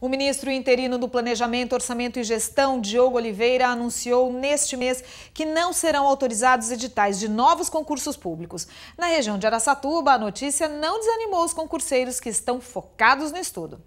O ministro interino do Planejamento, Orçamento e Gestão, Diogo Oliveira, anunciou neste mês que não serão autorizados editais de novos concursos públicos. Na região de Araçatuba, a notícia não desanimou os concurseiros que estão focados no estudo.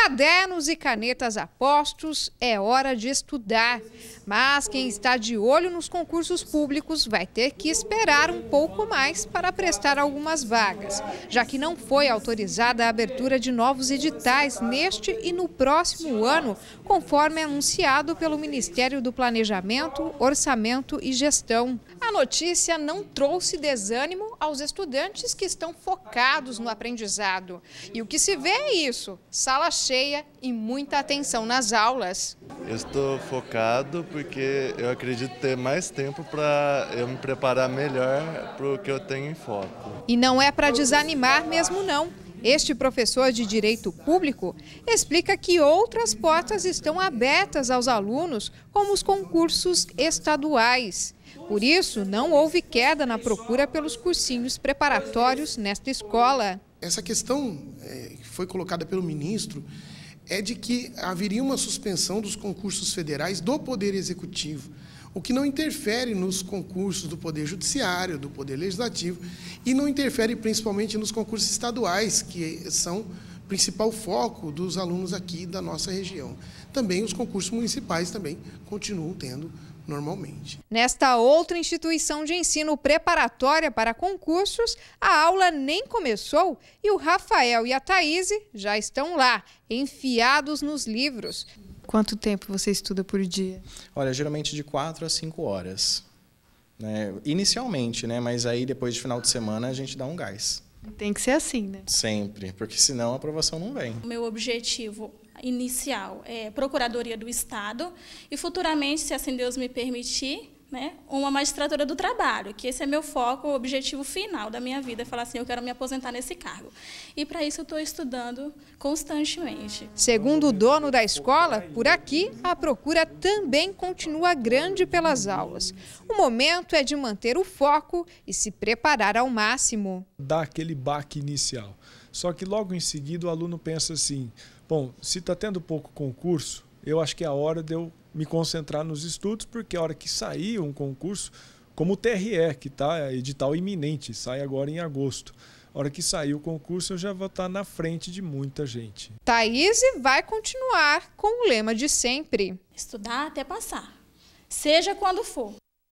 Cadernos e canetas apostos, é hora de estudar. Mas quem está de olho nos concursos públicos vai ter que esperar um pouco mais para prestar algumas vagas, já que não foi autorizada a abertura de novos editais neste e no próximo ano, conforme anunciado pelo Ministério do Planejamento, Orçamento e Gestão. A notícia não trouxe desânimo aos estudantes que estão focados no aprendizado. E o que se vê é isso: salas cheia e muita atenção nas aulas. Eu estou focado porque eu acredito ter mais tempo para eu me preparar melhor para o que eu tenho em foco. E não é para desanimar mesmo não. Este professor de Direito Público explica que outras portas estão abertas aos alunos, como os concursos estaduais. Por isso, não houve queda na procura pelos cursinhos preparatórios nesta escola. Essa questão é, que foi colocada pelo ministro é de que haveria uma suspensão dos concursos federais do Poder Executivo, o que não interfere nos concursos do Poder Judiciário, do Poder Legislativo, e não interfere principalmente nos concursos estaduais, que são o principal foco dos alunos aqui da nossa região. Também os concursos municipais também continuam tendo normalmente. Nesta outra instituição de ensino preparatória para concursos, a aula nem começou e o Rafael e a Thaís já estão lá, enfiados nos livros. Quanto tempo você estuda por dia? Olha, geralmente de 4 a 5 horas. Né? Inicialmente, né? Mas aí depois de final de semana a gente dá um gás. Tem que ser assim, né? Sempre, porque senão a aprovação não vem. O meu objetivo inicial é Procuradoria do Estado e futuramente, se assim Deus me permitir, né, uma magistratura do trabalho, que esse é meu foco, o objetivo final da minha vida, é falar assim, eu quero me aposentar nesse cargo. E para isso eu estou estudando constantemente. Segundo o dono da escola, por aqui a procura também continua grande pelas aulas. O momento é de manter o foco e se preparar ao máximo. Dá aquele baque inicial. Só que logo em seguida o aluno pensa assim, bom, se está tendo pouco concurso, eu acho que é a hora de eu me concentrar nos estudos, porque a hora que sair um concurso, como o TRE, que está é edital iminente, sai agora em agosto. A hora que sair o concurso, eu já vou estar tá na frente de muita gente. Thaís vai continuar com o lema de sempre: estudar até passar, seja quando for.